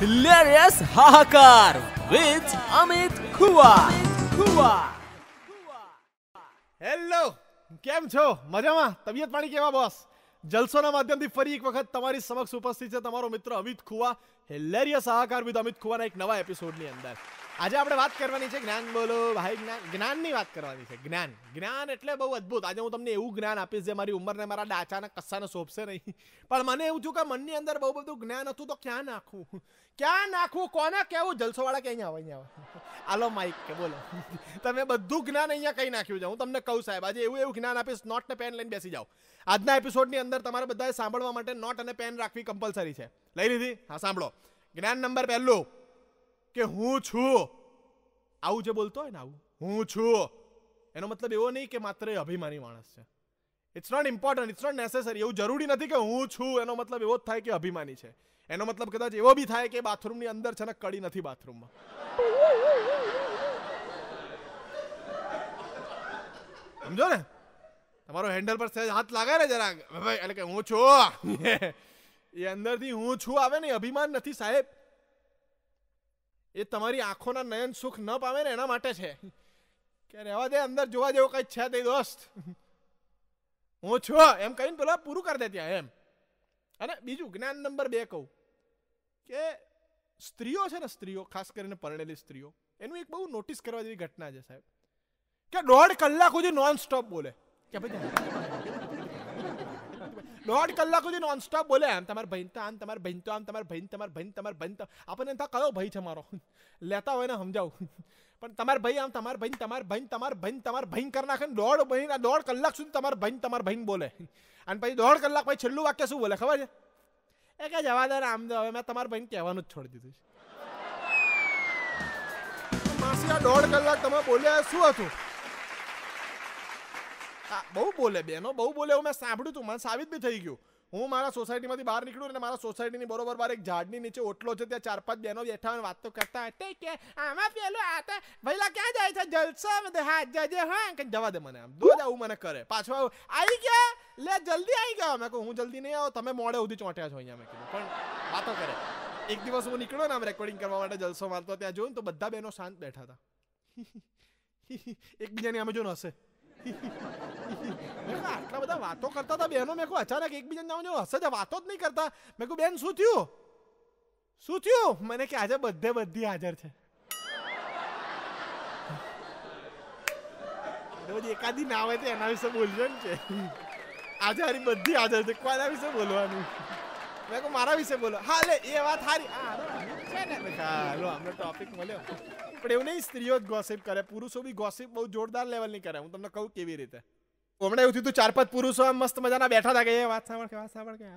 hilarious Hahakar with Amit Khua. Khua. Hello કેમ છો મજામાં તબિયત પાણી કેવા બોસ જલસોના માધ્યમથી ફરી એક વખત તમારી સમક્ષ ઉપસ્થિત છે તમારો મિત્ર અમિત ખુવા હિલેરિયસ હાહાકાર વિદ અમિત ખુવાના એક નવા એપિસોડની અંદર આજે આપણે વાત કરવાની છે જ્ઞાન બોલો ભાઈ જ્ઞાન જ્ઞાનની વાત કરવાની છે જ્ઞાન જ્ઞાન એટલે બહુ અદ્ભુત આજે હું તમને એવું જ્ઞાન આપીશ જે મારી ઉંમરને મારા ડાચાને કસ્સાને શોભશે નહીં પણ મને એવું થયું કે મનની અંદર બહુ બધું જ્ઞાન હતું તો ક્યાં નાખવું ક્યાં નાખવું કોને કેવું જલસોવાળા કે અહીંયા આવે અહીંયા આવે આલો માઇક કે બોલો તમે બધું જ્ઞાન અહીંયા કંઈ નાખ્યું છે હું તમને કહું સાહેબ આજે એવું એવું જ્ઞાન આપીશ નોટ ને પેન લઈને બેસી જાઓ આજના એપિસોડની અંદર તમારે બધાએ સાંભળવા માટે નોટ અને પેન રાખવી કમ્પલસરી છે લઈ લીધી હા સાંભળો જ્ઞાન નંબર પહેલું કે હું છું આવું જે બોલતો હોય ને આવું હું છું એનો મતલબ એવો નહીં કે માત્ર એ અભિમાની માણસ છે it's not important it's not necessary એવું જરૂરી નથી કે હું છું એનો મતલબ એવો જ થાય કે અભિમાની છે એનો મતલબ કદાચ એવો બી થાય કે બાથરૂમની અંદર છે ને કડી નથી બાથરૂમમાં સમજો ને તમારો હેન્ડલ પર સહેજ હાથ લાગે ને જરા એટલે કે હું છું એ અંદરથી હું છું આવે ને અભિમાન નથી સાહેબ એ તમારી આંખોના નયન સુખ ન પામે ને એના માટે છે કે રહેવા દે અંદર જોવા જેવું કંઈ છે તે દોસ્ત હું છું એમ કહીને પેલા પૂરું કરી દે ત્યાં એમ અને બીજું જ્ઞાન નંબર બે કહું કે સ્ત્રીઓ છે ને સ્ત્રીઓ ખાસ કરીને પરણેલી સ્ત્રીઓ એનું એક બહુ નોટિસ કરવા જેવી ઘટના છે સાહેબ કે દોઢ કલાક સુધી નોન સ્ટોપ બોલે કે ભાઈ દોઢ કલાક સુધી નોનસ્ટોપ બોલે આમ તમાર ભાઈ તો આમ તમાર ભાઈ તો આમ તમાર ભાઈ તમાર ભાઈ તમાર ભાઈ તો આપણને એમ કયો ભાઈ છે મારો લેતા હોય ને સમજાવું પણ તમાર ભાઈ આમ તમાર ભાઈ તમાર ભાઈ તમાર ભાઈ તમાર ભાઈ કરી નાખે દોઢ ભાઈ દોઢ કલાક સુધી તમાર ભાઈ તમાર ભાઈ બોલે અને પછી દોઢ કલાક પછી છેલ્લું વાક્ય શું બોલે ખબર છે એ કે જવા દે આમ દે હવે મેં તમાર ભાઈ કહેવાનું જ છોડી દીધું છે માસી આ દોઢ કલાક તમે બોલ્યા શું હતું હા બહુ બોલે બેનો બહુ બોલે એવું મેં સાંભળ્યું હતું મને સાબિત બી થઈ ગયું હું મારા સોસાયટીમાંથી બહાર નીકળું અને મારા સોસાયટીની બરોબર બહાર એક ઝાડની નીચે ઓટલો છે ત્યાં ચાર પાંચ બહેનો બેઠા અને વાતો કરતા હતા કે આમાં પેલું આતા ભઈલા ક્યાં જાય છે જલસો બધે જાય છે હા કંઈક જવા દે મને આમ દોજ આવું મને કરે પાછો આવું આવી ગયા લે જલ્દી આવી ગયા મેં કહું હું જલ્દી નહીં આવો તમે મોડે સુધી ચોંટ્યા છો અહીંયા મેં કીધું પણ વાતો કરે એક દિવસ હું નીકળ્યો ને આમ રેકોર્ડિંગ કરવા માટે જલસો મારતો ત્યાં જોયું તો બધા બહેનો શાંત બેઠા હતા એકબીજાની આમે ન હશે આટલા બધા વાતો કરતા હતા બહેનો મેં કહું અચાનક એકબીજાને જાઉં જો હશે વાતો જ નહીં કરતા મેં કહું બેન શું થયું શું થયું મને કે આજે બધે બધી હાજર છે એકાદી ના હોય તો એના વિશે બોલજો ને છે આજે હારી બધી હાજર છે કોના વિશે બોલવાનું મેં કહું મારા વિશે બોલો હા લે એ વાત હારી હા છે ને લો અમને ટોપિક મળ્યો પણ એવું નહીં સ્ત્રીઓ જ ગોસિપ કરે પુરુષો બી ગોસિપ બહુ જોરદાર લેવલની કરે હું તમને કહું કેવી રીતે હમણાં એવું થયું તું ચાર પાંચ પુરુષો આમ મસ્ત મજાના બેઠા હતા કે એ વાત સાંભળ કે વાત સાંભળ કે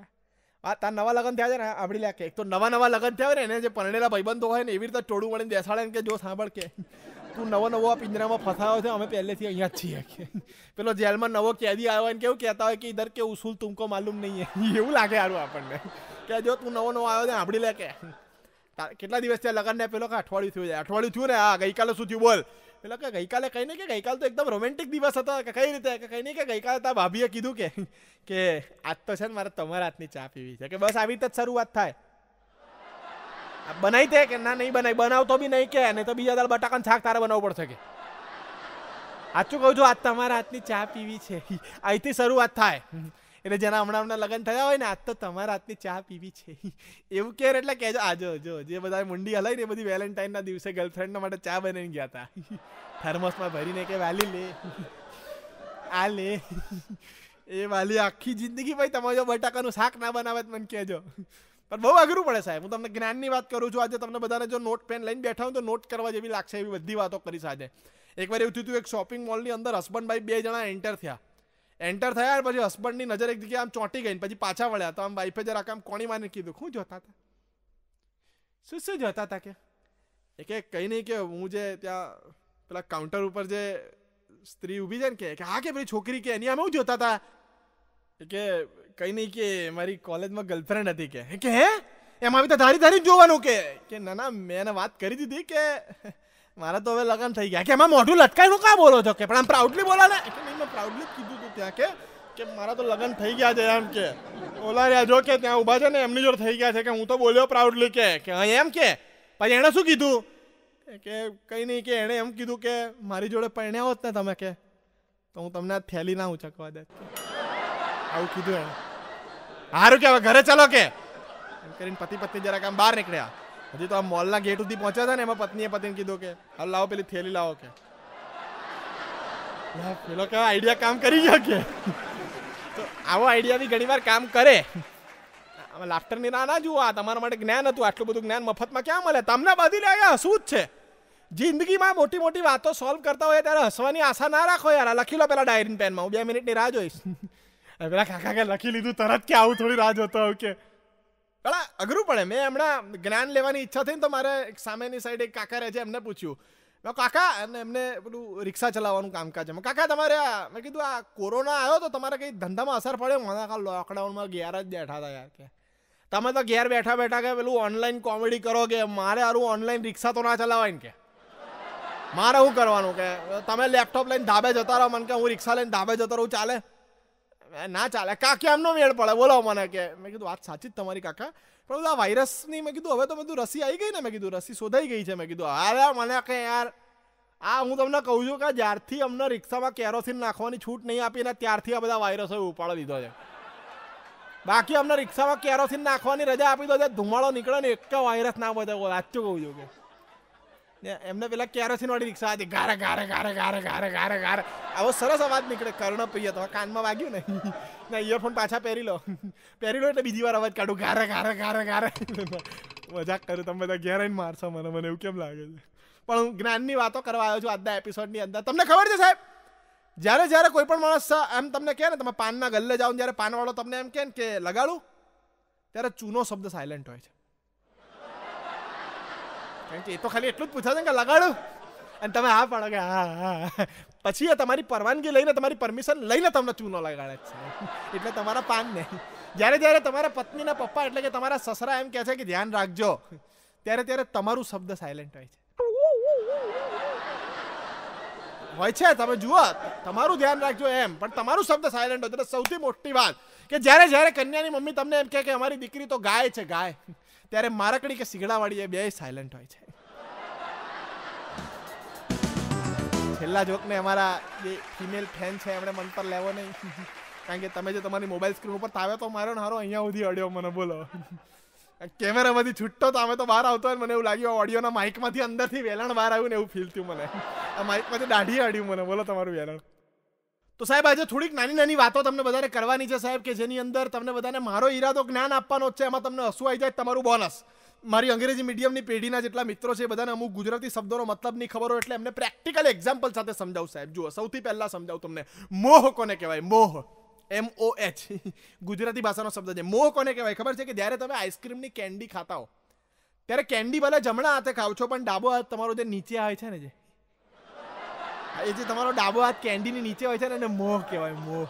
આ તાર નવા લગ્ન થયા છે ને આવડી લે કે એક તો નવા નવા લગ્ન થયા હોય ને એને જે પરણેલા ભાઈબંધો હોય ને એવી રીતે ટોળું વળીને બેસાડે કે જો સાંભળ કે તું નવો નવો આ પિંજરામાં ફસાયો છે અમે પહેલેથી અહીંયા જ છીએ કે પેલો જેલમાં નવો કેદી આવ્યો હોય ને કેવું કહેતા હોય કે ઇધર કે ઉસૂલ તુમકો માલુમ નહીં એવું લાગે સારું આપણને કે જો તું નવો નવો આવ્યો છે આપણી લે કે કેટલા દિવસ ત્યાં ને પેલો કે અઠવાડિયું થયું અઠવાડિયું થયું ને આ ગઈકાલે સુધી બોલ પેલો કે ગઈકાલે કઈ નહીં કે ગઈકાલ તો એકદમ રોમેન્ટિક દિવસ હતો કે કઈ રીતે કે કંઈ નહીં કે ગઈકાલે તારા ભાભીએ કીધું કે કે આજ તો છે ને મારે તમારા હાથની ચા પીવી છે કે બસ આવી રીતે જ શરૂઆત થાય બનાવી દે કે ના નહીં બનાવી બનાવતો બી નહીં કે નહીં તો બીજા દાળ બટાકાનું શાક તારે બનાવવું પડશે કે સાચું કહું છું આજ તમારા હાથની ચા પીવી છે અહીંથી શરૂઆત થાય એટલે જેના હમણાં હમણાં લગ્ન થયા હોય ને આજ તો તમારા હાથની ચા પીવી છે એવું કે એટલે કહેજો આજો જો જે બધા મુંડી હલાવી ને બધી વેલેન્ટાઇનના દિવસે ગર્લફ્રેન્ડના માટે ચા બનાવીને ગયા હતા થર્મસમાં ભરીને કે વાલી લે આ લે એ વાલી આખી જિંદગી ભાઈ તમારે જો બટાકાનું શાક ના બનાવે તો મને કહેજો પણ બહુ અઘરું પડે સાહેબ હું તમને જ્ઞાનની વાત કરું છું આજે તમને બધાને જો નોટ પેન લઈને બેઠા હું તો નોટ કરવા જેવી લાગશે એવી બધી વાતો કરીશ આજે એકવાર એવું થયું હતું એક શોપિંગ મોલની અંદર હસબન્ડ ભાઈ બે જણા એન્ટર થયા એન્ટર થયા પછી હસબન્ડની નજર એક જગ્યાએ આમ ચોંટી ગઈ પછી પાછા વળ્યા તો આમ વાઈફે જરાક આમ કોણી માને કીધું શું જોતા હતા શું શું જોતા હતા કે એ કે કંઈ નહીં કે હું જે ત્યાં પેલા કાઉન્ટર ઉપર જે સ્ત્રી ઊભી છે ને કે હા કે પેલી છોકરી કે એની આમ હું જોતા હતા કે કંઈ નહીં કે મારી કોલેજમાં ગર્લફ્રેન્ડ હતી કે કે હે એમાં બી તો ધારી ધારી જોવાનું કે કે ના ના મેં વાત કરી દીધી કે મારા તો હવે લગન થઈ ગયા કે એમાં મોઢું લટકાવીને કાં બોલો છો કે પણ આમ પ્રાઉડલી બોલા ને કે મેં પ્રાઉડલી કીધું હતું ત્યાં કે કે મારા તો લગન થઈ ગયા છે એમ કે ઓલા રહ્યા જો કે ત્યાં ઊભા છે ને એમની જોડે થઈ ગયા છે કે હું તો બોલ્યો પ્રાઉડલી કે કે અહીં એમ કે પછી એણે શું કીધું કે કંઈ નહીં કે એણે એમ કીધું કે મારી જોડે પરણ્યા હોત ને તમે કે તો હું તમને આ થેલી ના ઉચકવા દે આવું કીધું એણે સારું કે હવે ઘરે ચાલો કે એમ કરીને પતિ પત્ની જરાક આમ બહાર નીકળ્યા હજી તો આ મોલના ગેટ સુધી પહોંચ્યા હતા ને એમાં પત્નીએ પતિને કીધું કે હાલ લાવો પેલી થેલી લાવો કે પેલો કેવા આઈડિયા કામ કરી ગયો કે તો આવો આઈડિયા બી ઘણીવાર કામ કરે આમાં લાફ્ટરની ના ના જુઓ આ તમારા માટે જ્ઞાન હતું આટલું બધું જ્ઞાન મફતમાં ક્યાં મળે તમને બધી લાગ્યા શું જ છે જિંદગીમાં મોટી મોટી વાતો સોલ્વ કરતા હોય ત્યારે હસવાની આશા ના રાખો યાર લખી લો પેલા ડાયરી પેનમાં હું બે મિનિટની રાહ જોઈશ પેલા કાકા કે લખી લીધું તરત કે આવું થોડી રાહ જોતો આવું કે અલા અઘરું પડે મેં હમણાં જ્ઞાન લેવાની ઈચ્છા થઈને તો મારે સામેની સાઈડ એક કાકા રહે છે એમને પૂછ્યું મેં કાકા અને એમને પેલું રિક્ષા ચલાવવાનું કામકાજ એમાં કાકા તમારે આ મેં કીધું આ કોરોના આવ્યો તો તમારે કંઈ ધંધામાં અસર પડે મને કાલ લોકડાઉનમાં ઘેર જ બેઠા હતા યાર કે તમે તો ઘેર બેઠા બેઠા કે પેલું ઓનલાઈન કોમેડી કરો કે મારે હારું ઓનલાઈન રિક્ષા તો ના ચલાવાય ને કે મારે શું કરવાનું કે તમે લેપટોપ લઈને ધાબે જતા રહો મને કે હું રિક્ષા લઈને ધાબે જતો રહું ચાલે ના ચાલે કાકે આમનો મેળ પડે બોલો મને કે મેં કીધું વાત સાચી જ તમારી કાકા પણ આ વાયરસની મેં કીધું હવે તો બધું રસી આવી ગઈ ને મેં કીધું રસી શોધાઈ ગઈ છે મેં કીધું અરે મને કે યાર આ હું તમને કહું છું કે જ્યારથી અમને રિક્ષામાં કેરોસીન નાખવાની છૂટ નહીં આપી ને ત્યારથી આ બધા વાયરસો ઉપાડી દીધો છે બાકી અમને રિક્ષામાં કેરોસીન નાખવાની રજા આપી દો ધુમાડો નીકળે ને એક વાયરસ ના બધા સાચું કહું છું કે એમને પેલા ક્યારેથી નોડી રિક્ષા હતી ગારે ગારે ગારે ગારે ગારે ગારે ગારે આવો સરસ અવાજ નીકળે કર્ણ પૈયા તમારા કાનમાં વાગ્યું ને ના ઇયરફોન પાછા પહેરી લો પહેરી લો એટલે બીજી વાર અવાજ કાઢું ગારે ગારે ગારે ગારે મજાક કરું તમે બધા ઘેર આવીને મારશો મને મને એવું કેમ લાગે છે પણ હું જ્ઞાનની વાતો કરવા આવ્યો છું આજના એપિસોડની અંદર તમને ખબર છે સાહેબ જ્યારે જ્યારે કોઈ પણ માણસ એમ તમને કહે ને તમે પાનના ગલ્લે જાઓ જ્યારે પાનવાળો તમને એમ કહે ને કે લગાડું ત્યારે ચૂનો શબ્દ સાયલન્ટ હોય છે કારણ કે એ તો ખાલી એટલું જ પૂછાશે કે લગાડું અને તમે હા પાડો કે હા હા પછી એ તમારી પરવાનગી લઈને તમારી પરમિશન લઈને તમને ચૂનો લગાડે છે એટલે તમારા પાન નહીં જ્યારે જ્યારે તમારા પત્નીના પપ્પા એટલે કે તમારા સસરા એમ કહે છે કે ધ્યાન રાખજો ત્યારે ત્યારે તમારું શબ્દ સાયલેન્ટ હોય છે હોય છે તમે જુઓ તમારું ધ્યાન રાખજો એમ પણ તમારું શબ્દ સાયલેન્ટ હોય એટલે સૌથી મોટી વાત કે જ્યારે જ્યારે કન્યાની મમ્મી તમને એમ કહે કે અમારી દીકરી તો ગાય છે ગાય ત્યારે મારકડી કે સિગડાવાળી એ બે સાયલન્ટ હોય છે છેલ્લા જોકને અમારા જે ફિમેલ ફેન છે એમણે મન પર લેવો નહીં કારણ કે તમે જો તમારી મોબાઈલ સ્ક્રીન ઉપર તાવે તો મારો ને હારો અહીંયા સુધી અડ્યો મને બોલો કેમેરામાંથી છૂટતો તો અમે તો બહાર આવતો હોય મને એવું લાગ્યું ઓડિયોના માઇકમાંથી અંદરથી વેલણ બહાર આવ્યું ને એવું ફીલ થયું મને આ માઇકમાંથી દાઢી અડ્યું મને બોલો તમારું વેલણ તો સાહેબ આજે થોડીક નાની નાની વાતો તમને બધાને કરવાની છે સાહેબ કે જેની અંદર તમને બધાને મારો ઈરાદો જ્ઞાન આપવાનો છે એમાં તમને હસવું આવી જાય તમારું બોનસ મારી અંગ્રેજી મીડિયમની પેઢીના જેટલા મિત્રો છે બધાને અમુક ગુજરાતી શબ્દોનો મતલબ નહીં ખબર હોય એટલે એમને પ્રેક્ટિકલ એક્ઝામ્પલ સાથે સમજાવું સાહેબ જુઓ સૌથી પહેલાં સમજાવું તમને મોહ કોને કહેવાય મોહ એમ ઓ એચ ગુજરાતી ભાષાનો શબ્દ છે મોહ કોને કહેવાય ખબર છે કે જ્યારે તમે આઈસ્ક્રીમની કેન્ડી ખાતા હો ત્યારે કેન્ડી ભલે જમણા હાથે ખાવ છો પણ ડાબો હાથ તમારો જે નીચે આવે છે ને જે એ જે તમારો ડાબો હાથ કેન્ડીની નીચે હોય છે ને એને મોહ કહેવાય મોહ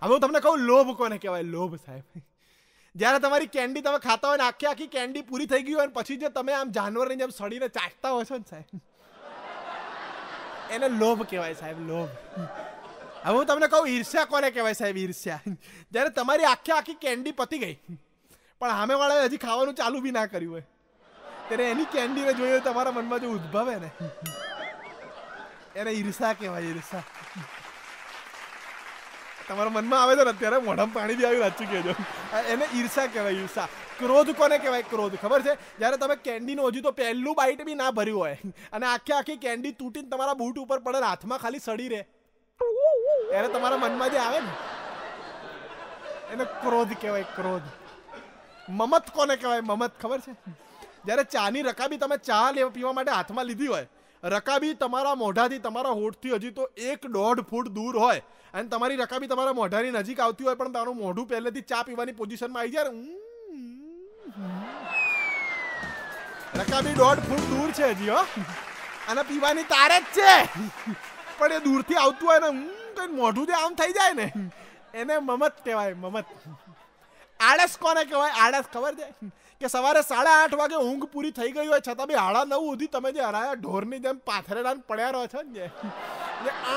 હવે હું તમને કહું લોભ કોને કહેવાય લોભ સાહેબ જ્યારે તમારી કેન્ડી તમે ખાતા હોય ને આખી આખી કેન્ડી પૂરી થઈ ગઈ હોય ને પછી જે તમે આમ જાનવરની જેમ સડીને ચાટતા હોય છો ને સાહેબ એને લોભ કહેવાય સાહેબ લોભ હવે હું તમને કહું ઈર્ષ્યા કોને કહેવાય સાહેબ ઈર્ષ્યા જ્યારે તમારી આખી આખી કેન્ડી પતી ગઈ પણ સામે સામેવાળાએ હજી ખાવાનું ચાલુ બી ના કર્યું હોય ત્યારે એની કેન્ડીને જોઈએ તમારા મનમાં જે ઉદ્ભવે ને એને ઈર્ષા કહેવાય ઈર્ષા તમારા મનમાં આવે છે ને અત્યારે મોઢામાં પાણી બી આવ્યું સાચું કહેજો એને ઈર્ષા કહેવાય ઈર્ષા ક્રોધ કોને કહેવાય ક્રોધ ખબર છે જ્યારે તમે કેન્ડીનું હજુ તો પહેલું બાઇટ બી ના ભર્યું હોય અને આખી આખી કેન્ડી તૂટીને તમારા બૂટ ઉપર પડે હાથમાં ખાલી સડી રહે એને તમારા મનમાં જે આવે ને એને ક્રોધ કહેવાય ક્રોધ મમત કોને કહેવાય મમત ખબર છે જ્યારે ચાની રકાબી તમે ચા લેવા પીવા માટે હાથમાં લીધી હોય રકાબી તમારા મોઢાથી તમારા હોઠથી હજી તો એક દોઢ ફૂટ દૂર હોય અને તમારી રકાબી તમારા મોઢાની નજીક આવતી હોય પણ તારું મોઢું પહેલેથી ચા પીવાની પોઝિશનમાં આવી જાય રકાબી દોઢ ફૂટ દૂર છે હજી હો અને પીવાની તારે જ છે પણ એ દૂરથી આવતું હોય ને કંઈ મોઢું જે આમ થઈ જાય ને એને મમત કહેવાય મમત આળસ કોને કહેવાય આળસ ખબર છે કે સવારે સાડા આઠ વાગે ઊંઘ પૂરી થઈ ગઈ હોય છતાં બી આડા નવ સુધી તમે જે હરાયા ઢોરની જેમ પાથરેલા પડ્યા રહો છો ને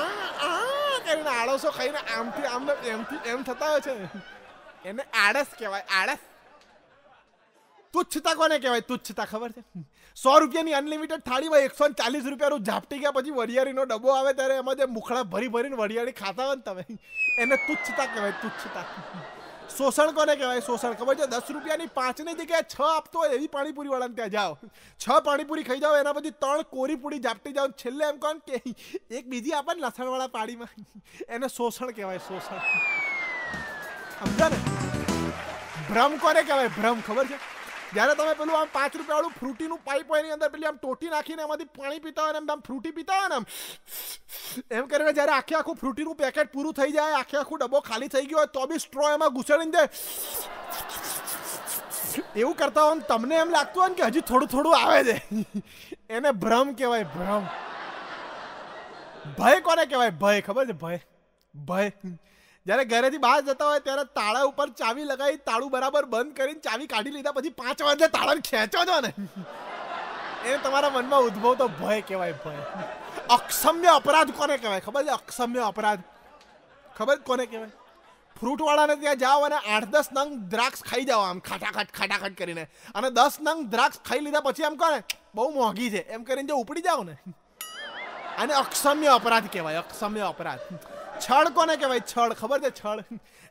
આ આ કરીને આળસો ખાઈને આમથી આમ એમથી એમ થતા હોય છે એને આળસ કહેવાય આળસ તુચ્છતા કોને કહેવાય તુચ્છતા ખબર છે સો રૂપિયાની અનલિમિટેડ થાળીમાં એકસો ચાલીસ રૂપિયાનું ઝાપટી ગયા પછી વરિયાળીનો ડબ્બો આવે ત્યારે એમાં જે મુખડા ભરી ભરીને વરિયાળી ખાતા હોય ને તમે એને તુચ્છતા કહેવાય તુચ્છતા શોષણ કોને કહેવાય શોષણ ખબર છે દસ રૂપિયાની પાંચની જગ્યાએ છ આપતો હોય એવી પાણીપુરી વાળાને ત્યાં જાઓ છ પાણીપુરી ખાઈ જાઓ એના પછી ત્રણ કોરીપુરી ઝાપટી જાઓ છેલ્લે એમ કોણ કે એક બીજી આપે ને લસણવાળા પાણીમાં એને શોષણ કહેવાય શોષણ સમજા ને ભ્રમ કોને કહેવાય ભ્રમ ખબર છે જ્યારે તમે પેલું આમ પાંચ રૂપિયાવાળું ફ્રૂટીનું પાઇપ હોય એની અંદર પેલી આમ ટોટી નાખીને એમાંથી પાણી પીતા હોય ને એમ આમ ફ્રૂટી પીતા હોય ને એમ એમ કરીને જ્યારે આખે આખું ફ્રૂટીનું પેકેટ પૂરું થઈ જાય આખે આખું ડબ્બો ખાલી થઈ ગયો હોય તો બી સ્ટ્રો એમાં ઘૂસેડીને દે એવું કરતા હોય તમને એમ લાગતું હોય ને કે હજી થોડું થોડું આવે છે એને ભ્રમ કહેવાય ભ્રમ ભય કોને કહેવાય ભય ખબર છે ભય ભય જ્યારે ઘરેથી બહાર જતા હોય ત્યારે તાળા ઉપર ચાવી લગાવી તાળું બરાબર બંધ કરીને ચાવી કાઢી લીધા પછી પાંચ વાગે તાળાને ખેંચો છો ને એ તમારા મનમાં ઉદ્ભવતો ભય કહેવાય ભય અક્ષમ્ય અપરાધ કોને કહેવાય ખબર છે અક્ષમ્ય અપરાધ ખબર કોને કહેવાય ફ્રૂટવાળાને ત્યાં જાઓ અને આઠ દસ નંગ દ્રાક્ષ ખાઈ જાઓ આમ ખાટાખાટ ખાટાખાટ કરીને અને દસ નંગ દ્રાક્ષ ખાઈ લીધા પછી એમ કહે બહુ મોંઘી છે એમ કરીને જો ઉપડી જાઓ ને અને અક્ષમ્ય અપરાધ કહેવાય અક્ષમ્ય અપરાધ છળ કોને કહેવાય છળ ખબર છે છળ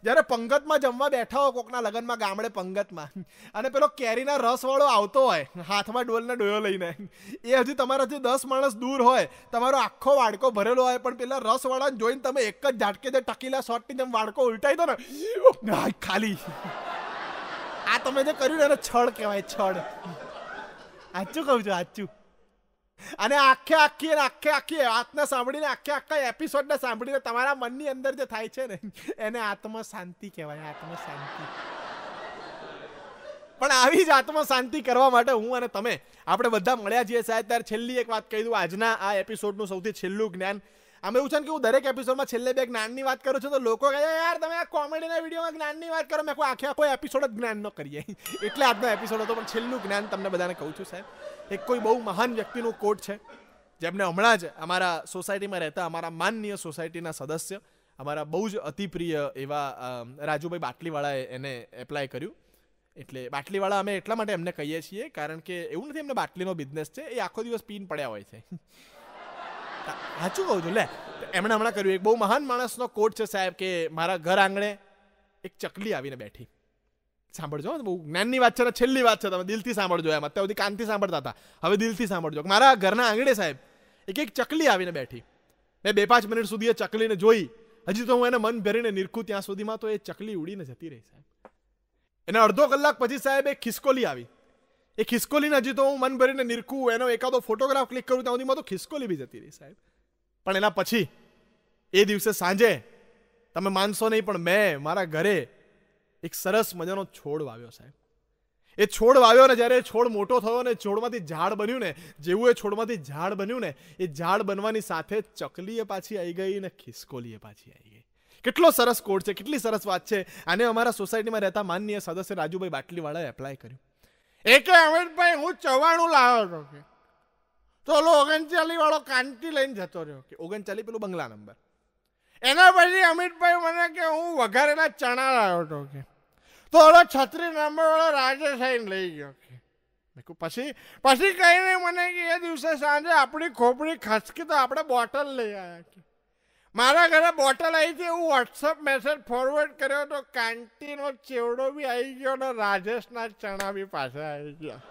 જ્યારે પંગતમાં જમવા બેઠા હો કોકના લગ્નમાં ગામડે પંગતમાં અને પેલો કેરીના રસવાળો આવતો હોય હાથમાં ડોલને ડોયો લઈને એ હજી તમારાથી દસ માણસ દૂર હોય તમારો આખો વાડકો ભરેલો હોય પણ પેલા રસવાળાને જોઈને તમે એક જ ઝાટકે જે ટકીલા શોટની જેમ વાડકો ઉલટાઈ દો ને ખાલી આ તમે જે કર્યું ને એને છળ કહેવાય છળ આચું કહું છું આચું અને આખે આખી આખે આખી વાતને સાંભળીને આખે આખા એપિસોડને સાંભળીને તમારા મનની અંદર જે થાય છે ને એને આત્મશાંતિ કહેવાય શાંતિ પણ આવી જ શાંતિ કરવા માટે હું અને તમે આપણે બધા મળ્યા છીએ સાહેબ ત્યારે છેલ્લી એક વાત કહી દઉં આજના આ એપિસોડનું સૌથી છેલ્લું જ્ઞાન અમે એવું છે ને કે હું દરેક એપિસોડમાં છેલ્લે બે જ્ઞાનની વાત કરું છું તો લોકો કહે યાર તમે આ કોમેડીના વિડીયોમાં જ્ઞાનની વાત કરો મેં કોઈ આખે આખો એપિસોડ જ જ્ઞાનનો કરીએ એટલે આજનો એપિસોડ હતો પણ છેલ્લું જ્ઞાન તમને બધાને કહું છું સાહેબ એક કોઈ બહુ મહાન વ્યક્તિનું કોટ છે જેમને હમણાં જ અમારા સોસાયટીમાં રહેતા અમારા માનનીય સોસાયટીના સદસ્ય અમારા બહુ જ અતિપ્રિય એવા રાજુભાઈ બાટલીવાળાએ એને એપ્લાય કર્યું એટલે બાટલીવાળા અમે એટલા માટે એમને કહીએ છીએ કારણ કે એવું નથી એમને બાટલીનો બિઝનેસ છે એ આખો દિવસ પીન પડ્યા હોય છે સાચું કહું છું લે એમણે હમણાં કર્યું એક બહુ મહાન માણસનો કોટ છે સાહેબ કે મારા ઘર આંગણે એક ચકલી આવીને બેઠી સાંભળજો બહુ જ્ઞાનની વાત છે ને છેલ્લી વાત છે તમે દિલથી સાંભળજો એમ અત્યાર સુધી કાનથી સાંભળતા હતા હવે દિલથી સાંભળજો મારા ઘરના આંગણે સાહેબ એક એક ચકલી આવીને બેઠી મેં બે પાંચ મિનિટ સુધી એ ચકલીને જોઈ હજી તો હું એને મન ભરીને નિરખું ત્યાં સુધીમાં તો એ ચકલી ઉડીને જતી રહી સાહેબ એને અડધો કલાક પછી સાહેબ એક ખિસકોલી આવી એ ખિસકોલી હજી તો હું મન ભરીને નિરખું એનો એકાદો ફોટોગ્રાફ ક્લિક કરું ત્યાં સુધીમાં તો ખિસકોલી બી જતી રહી સાહેબ પણ એના પછી એ દિવસે સાંજે તમે માનશો નહીં પણ મેં મારા ઘરે એક સરસ મજાનો છોડ વાવ્યો સાહેબ એ છોડ વાવ્યો ને જ્યારે એ છોડ મોટો થયો ને છોડમાંથી ઝાડ બન્યું ને જેવું એ છોડમાંથી ઝાડ બન્યું ને એ ઝાડ બનવાની સાથે ચકલીએ પાછી આવી ગઈ ને ખિસકોલીએ પાછી આવી ગઈ કેટલો સરસ કોડ છે કેટલી સરસ વાત છે આને અમારા સોસાયટીમાં રહેતા માનનીય સદસ્ય રાજુભાઈ બાટલીવાળાએ એપ્લાય કર્યું એટલે અમિતભાઈ હું ચવાણું લાવ્યો હતો કે તો ઓલો ઓગણચાલી વાળો કાંતિ લઈને જતો રહ્યો કે ઓગણચાલી પેલું બંગલા નંબર એના પછી અમિતભાઈ મને કે હું વઘારેલા ચણા લાવ્યો હતો કે તો ઓલો છત્રી નંબરવાળો રાજેશ આઈને લઈ ગયો કે પછી પછી કહીને મને કે એ દિવસે સાંજે આપણી ખોપડી ખસકી તો આપણે બોટલ લઈ આવ્યા કે મારા ઘરે બોટલ આવી હતી હું વોટ્સઅપ મેસેજ ફોરવર્ડ કર્યો તો કાંટીનો ચેવડો બી આવી ગયો અને રાજેશના ચણા બી પાસે આવી ગયા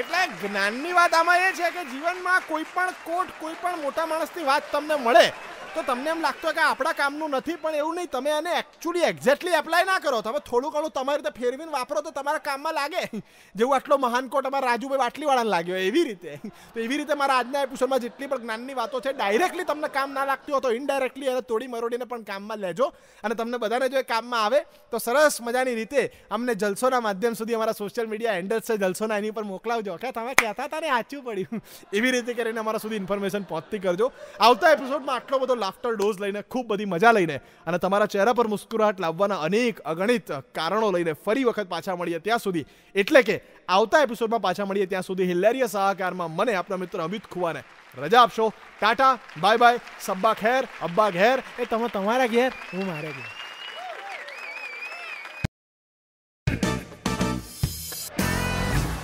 એટલે જ્ઞાનની વાત આમાં એ છે કે જીવનમાં કોઈ પણ કોટ કોઈ પણ મોટા માણસની વાત તમને મળે તો તમને એમ લાગતું કે આપણા કામનું નથી પણ એવું નહીં તમે એને એકચ્યુઅલી એક્ઝેક્ટલી એપ્લાય ના કરો તમે થોડું ઘણું તમારી રીતે ફેરવીને વાપરો તો તમારા કામમાં લાગે જેવું આટલો મહાન કોટ અમારા રાજુભાઈ વાટલીવાળાને લાગ્યો એવી રીતે તો એવી રીતે મારા આજના એપિસોડમાં જેટલી પણ જ્ઞાનની વાતો છે ડાયરેક્ટલી તમને કામ ના લાગતી હોય તો ઇનડાયરેક્ટલી એને તોડી મરોડીને પણ કામમાં લેજો અને તમને બધાને જો એ કામમાં આવે તો સરસ મજાની રીતે અમને જલસોના માધ્યમ સુધી અમારા સોશિયલ મીડિયા હેન્ડલ્સ છે જલસોના એની પર મોકલાવજો કે તમે કહેતા તારે ને સાચું પડ્યું એવી રીતે કરીને અમારા સુધી ઇન્ફોર્મેશન પહોંચતી કરજો આવતા એપિસોડમાં આટલો બધો લાફ્ટર ડોઝ લઈને ખૂબ બધી મજા લઈને અને તમારા ચહેરા પર મુસ્કુરાહટ લાવવાના અનેક અગણિત કારણો લઈને ફરી વખત પાછા મળીએ ત્યાં સુધી એટલે કે આવતા એપિસોડમાં પાછા મળીએ ત્યાં સુધી હિલેરિયસ સહકારમાં મને આપના મિત્ર અમિત ખુવાને રજા આપશો ટાટા બાય બાય સબ્બા ખેર અબ્બા ઘેર એ તમે તમારા ઘેર હું મારા ઘેર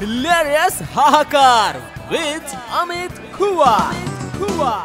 Hilarious Hahakar with Amit Khua. Amit Khua.